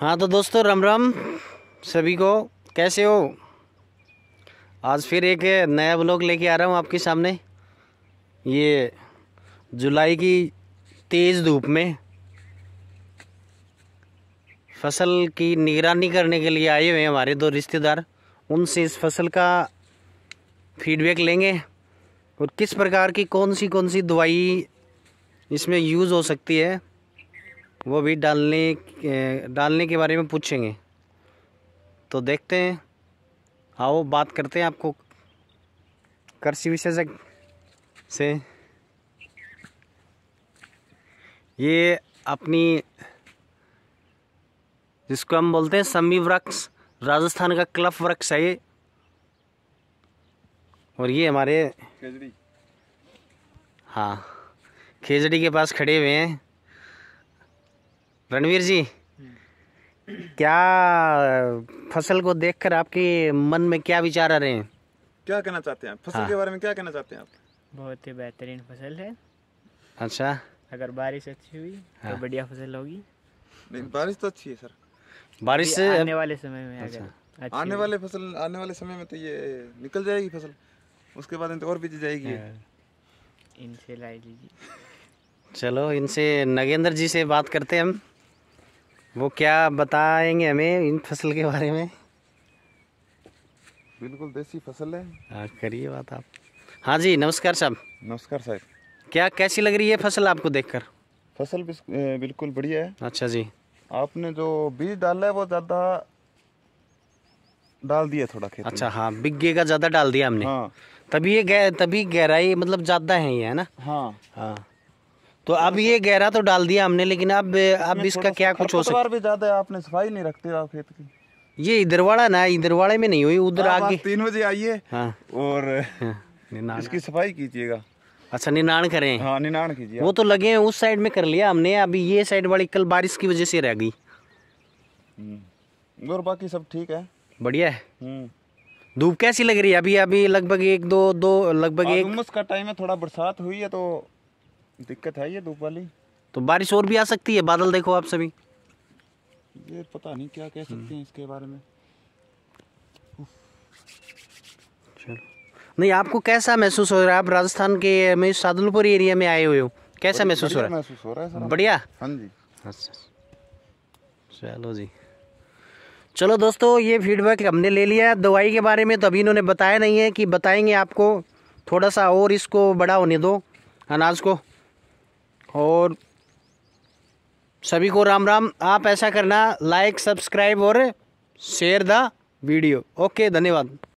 हाँ तो दोस्तों राम राम सभी को कैसे हो आज फिर एक नया ब्लॉग लेके आ रहा हूँ आपके सामने ये जुलाई की तेज़ धूप में फसल की निगरानी करने के लिए आए हुए हैं हमारे दो रिश्तेदार उनसे इस फसल का फीडबैक लेंगे और किस प्रकार की कौन सी कौन सी दवाई इसमें यूज़ हो सकती है वो भी डालने डालने के बारे में पूछेंगे तो देखते हैं आओ बात करते हैं आपको कृषि विशेषज्ञ से ये अपनी जिसको हम बोलते हैं सम्मी वृक्ष राजस्थान का क्लफ वृक्ष है ये और ये हमारे खेजड़ी हाँ खेजड़ी के पास खड़े हुए हैं रणवीर जी क्या फसल को देखकर आपके मन में क्या विचार आ रहे हैं क्या कहना चाहते हैं फसल हाँ। के बारे में क्या कहना चाहते हैं आप बहुत ही बेहतरीन फसल है अच्छा अगर बारिश अच्छी हुई तो हाँ। तो बढ़िया फसल होगी नहीं बारिश तो अच्छी है सर बारिश आने वाले समय में अच्छा। आने वाले फसल आने वाले समय में तो ये निकल जाएगी फसल उसके बाद तो और भी जाएगी हाँ। इनसे लाई लीजिए चलो इनसे नगेंद्र जी से बात करते हैं हम वो क्या बताएंगे हमें इन फसल के बारे में बिल्कुल देसी फसल है हाँ करिए बात आप हाँ जी नमस्कार साहब नमस्कार साहब क्या कैसी लग रही है फसल आपको देखकर फसल बिल्कुल बढ़िया है अच्छा जी आपने जो बीज डाला है वो ज़्यादा डाल दिया थोड़ा खेत अच्छा हाँ बिगे का ज़्यादा डाल दिया हमने हाँ। तभी ये गह, तभी गहराई मतलब ज़्यादा है ये है ना हाँ हाँ तो अब ये गहरा तो डाल दिया हमने लेकिन अब अब इसका क्या कुछ हो सकता भी ज्यादा आपने सफाई नहीं रखते आप खेत की ये इधर वाला ना इधर वाले में नहीं हुई उधर आगे तीन बजे आइए हाँ। और हाँ, इसकी सफाई कीजिएगा अच्छा निनान करें हाँ निनान कीजिए वो तो लगे हैं उस साइड में कर लिया हमने अभी ये साइड वाली कल बारिश की वजह से रह गई हम्म, और बाकी सब ठीक है बढ़िया है हम्म। धूप कैसी लग रही है अभी अभी लगभग एक दो दो लगभग एक का टाइम है थोड़ा बरसात हुई है तो दिक्कत है ये धूप वाली तो बारिश और भी आ सकती है बादल देखो आप सभी ये पता नहीं क्या कह सकते हैं इसके बारे में चलो नहीं आपको कैसा महसूस हो रहा है आप राजस्थान के में सादुलपुर एरिया में आए हुए हो कैसा महसूस हो रहा है महसूस हो रहा है बढ़िया हाँ जी अच्छा, अच्छा चलो जी चलो दोस्तों ये फीडबैक हमने ले लिया दवाई के बारे में तो अभी इन्होंने बताया नहीं है कि बताएंगे आपको थोड़ा सा और इसको बड़ा होने दो तो, अनाज को और सभी को राम राम आप ऐसा करना लाइक सब्सक्राइब और शेयर द वीडियो ओके धन्यवाद